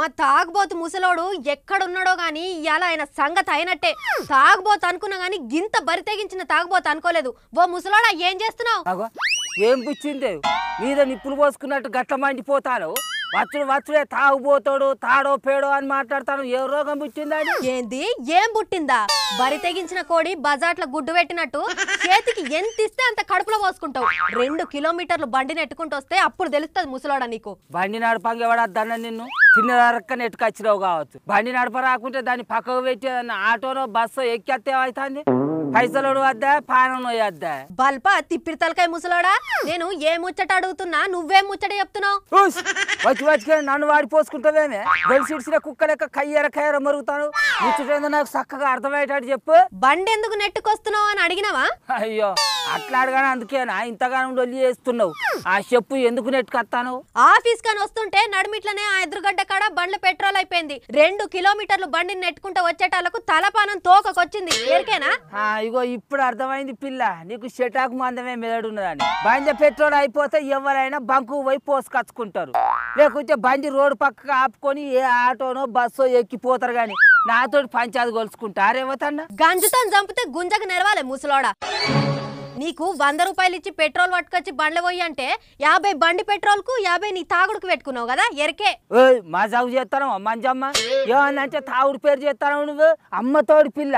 మా తాగబోతు ముసలోడు ఎక్కడున్నాడో గాని ఇవాళ ఆయన సంగతి అయినట్టే తాగబోతు అనుకున్నా గానీ గింత బరి తెగించిన తాగబోతు అనుకోలేదు ఓ ముసలోడా ఏం చేస్తున్నావు ఏం పిచ్చిందే మీద నిప్పులు పోసుకున్నట్టు గట్ల మండిపోతాను వచ్చుడు వచ్చుడే తాగుబోతాడు తాడో పేడో అని మాట్లాడతాను ఏ రోగం పుట్టిందా ఏంది ఏం పుట్టిందా బరి తెగించిన కోడి బజార్ల గుడ్డు పెట్టినట్టు చేతికి ఎంత ఇస్తే అంత కడుపులో పోసుకుంటావు రెండు కిలోమీటర్లు బండి నెట్టుకుంటూ వస్తే అప్పుడు తెలుస్తుంది ముసలాడా నీకు బండి నడపంగా ఎవడద్దన్న నిన్ను తిన్నరక్కని ఎట్టుకొచ్చినావు కావచ్చు బండి నడప రాకుంటే దాన్ని పక్కకు పెట్టి ఆటోలో బస్సు ఎక్కితే అవుతుంది పైసలు వద్దా పానం వద్దా బల్ప తిప్పిరి తలకాయ ముసలాడా నేను ఏ ముచ్చట అడుగుతున్నా నువ్వే ముచ్చట చెప్తున్నావు వచ్చి వచ్చి నన్ను వాడిపోసుకుంటావేమే గెలిచిడిసిన కుక్క లెక్క కయ్యర కయ్యర మరుగుతాను ముచ్చట నాకు చక్కగా అర్థమయ్యేటట్టు చెప్పు బండి ఎందుకు నెట్టుకొస్తున్నావు అని అడిగినావా అయ్యో అట్లాడగానే అందుకే నా ఇంతగానం డొల్లి చేస్తున్నావు ఆ చెప్పు ఎందుకు నెట్టుకొస్తాను ఆఫీస్ కాని వస్తుంటే నడిమిట్లనే ఆ ఎదురుగడ్డ కాడ బండ్లు పెట్రోల్ అయిపోయింది రెండు కిలోమీటర్లు బండిని నెట్టుకుంటూ వచ్చేటాలకు తలపానం తోకకొచ్చింది ఎరికేనా ఆ, ఇగో ఇప్పుడు అర్థమైంది పిల్ల నీకు షటాకు మందమే మెదడున్నదని బండి పెట్రోల్ అయిపోతే ఎవరైనా బంకు పోయి పోసుకొచ్చుకుంటారు లేకుంటే బండి రోడ్డు పక్కకు ఆపుకొని ఏ ఆటోనో బస్సో ఎక్కిపోతారు కానీ నాతోటి పంచాది కొలుచుకుంటారేమో తన్నా గంజుతో చంపితే గుంజకు నెరవాలి ముసలోడా నీకు వంద రూపాయలు ఇచ్చి పెట్రోల్ పట్టుకొచ్చి బండ్లు పోయి అంటే యాభై బండి పెట్రోల్ కు యాభై నీ తాగుడుకు పెట్టుకున్నావు కదా ఎరకే మా సాగు చేస్తాను మంజమ్మ ఏమన్నా తాగుడు పేరు చేస్తాను నువ్వు అమ్మ తోడు పిల్ల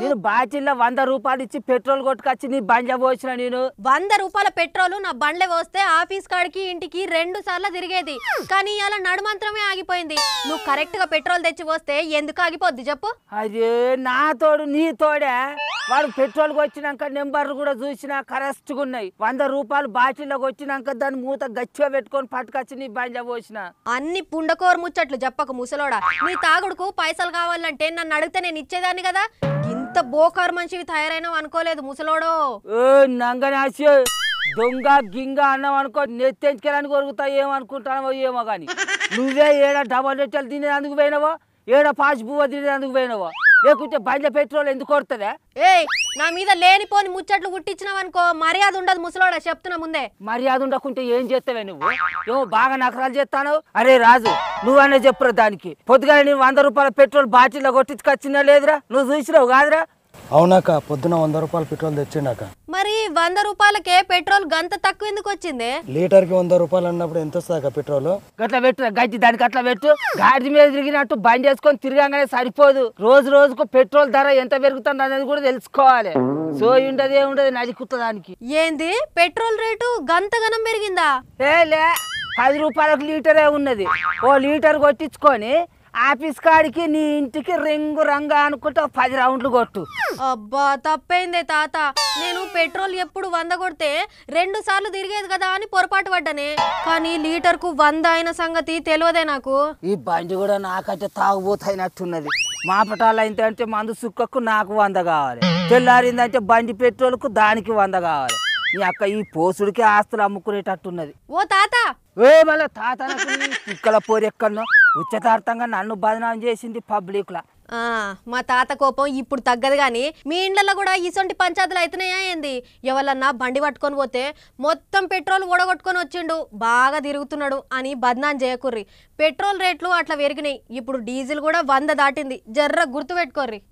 నేను బాటిల్లో వంద రూపాయలు ఇచ్చి పెట్రోల్ కొట్టుకొచ్చి నీ బండ్ల పోసిన నేను వంద రూపాయల పెట్రోల్ నా బండ్లే పోస్తే ఆఫీస్ కాడికి ఇంటికి రెండు సార్లు తిరిగేది కానీ అలా నడుమంత్రమే ఆగిపోయింది నువ్వు కరెక్ట్ గా పెట్రోల్ తెచ్చి పోస్తే ఎందుకు ఆగిపోద్ది చెప్పు అదే నా తోడు నీ తోడే వాడు పెట్రోల్కి వచ్చినాక నెంబర్లు కూడా చూసినా కరెస్ట్గా ఉన్నాయి వంద రూపాయలు బాటిల్లోకి వచ్చినాక దాన్ని మూత గచ్చిగా పెట్టుకొని పట్టుకొచ్చి నీ బండ్ల పోసిన అన్ని పుండకోరు ముచ్చట్లు చెప్పక ముసలోడా నీ తాగుడుకు పైసలు కావాలంటే నన్ను అడిగితే నేను ఇచ్చేదాన్ని కదా ఇంత బోకారు మనిషివి తయారైనావు అనుకోలేదు ముసలోడో నంగనాసి దొంగ గింగ అన్నావు అనుకో నెత్తెంచుకెళ్ళని ఒరుగుతా ఏమనుకుంటానో ఏమో కానీ నువ్వే ఏడ డబల్ రెట్టెలు తినేది అందుకు పోయినావో ఏడ పాచి పువ్వు తినేది అందుకు పోయినావో లేకుంటే బండ్ల పెట్రోల్ ఎందుకు కొడుతుందా ఏ నా మీద లేనిపోని ముచ్చట్లు అనుకో మర్యాద ఉండదు ముసలోడ చెప్తున్నా ముందే మర్యాద ఉండకుంటే ఏం చేస్తావే నువ్వు ఏమో బాగా నకరాలు చేస్తాను అరే రాజు నువ్వనే చెప్పురా దానికి పొద్దుగా నేను వంద రూపాయల పెట్రోల్ బాటిల్లో కొట్టించుకొచ్చినా లేదురా నువ్వు చూసినావు కాదురా అవునాక పొద్దున వంద రూపాయల పెట్రోల్ తెచ్చిండాక వంద రూపాయలకే పెట్రోల్ గంత తక్కువ ఎందుకు వచ్చింది లీటర్ కి వంద రూపాయలు అన్నప్పుడు ఎంత వస్తుంది పెట్రోల్ గట్లా పెట్టు గజ్జి దానికి అట్లా పెట్టు గాడి మీద తిరిగినట్టు బంద్ చేసుకొని తిరగంగానే సరిపోదు రోజు రోజుకు పెట్రోల్ ధర ఎంత పెరుగుతుంది అనేది కూడా తెలుసుకోవాలి సో ఉండదు ఏముండదు నలికుత్త దానికి ఏంది పెట్రోల్ రేటు గంత గంతగనం పెరిగిందా లే పది రూపాయలకు లీటరే ఉన్నది ఓ లీటర్ కొట్టించుకొని ఆఫీస్ కాడికి నీ ఇంటికి రింగు రంగు అనుకుంటా పది రౌండ్లు కొట్టు అబ్బా తప్పైంది తాత నేను పెట్రోల్ ఎప్పుడు వంద కొడితే రెండు సార్లు తిరిగేది కదా అని పొరపాటు పడ్డానే కానీ లీటర్ కు వంద అయిన సంగతి తెలియదే నాకు ఈ బండి కూడా నాకంటే తాగుబోతైనట్టున్నది మా పటాలు అంటే మందు సుక్కకు నాకు వంద కావాలి తెల్లారిందంటే బండి పెట్రోల్ కు దానికి వంద కావాలి నీ అక్క ఈ పోసుడికి ఆస్తులు అమ్ముకునేటట్టున్నది ఓ తాత ఏ మళ్ళీ తాత పోరెక్కన్నా ఉచితార్థంగా నన్ను బదనాం చేసింది పబ్లిక్ లా మా తాత కోపం ఇప్పుడు తగ్గదు కానీ మీ ఇండ్లలో కూడా ఇసొంటి పంచాయతీలు అయితేనే ఏంది ఎవరన్నా బండి పట్టుకొని పోతే మొత్తం పెట్రోల్ ఊడగొట్టుకొని వచ్చిండు బాగా తిరుగుతున్నాడు అని బద్నాం చేయకుర్రి పెట్రోల్ రేట్లు అట్లా పెరిగినాయి ఇప్పుడు డీజిల్ కూడా వంద దాటింది జర్ర గుర్తు పెట్టుకోర్రి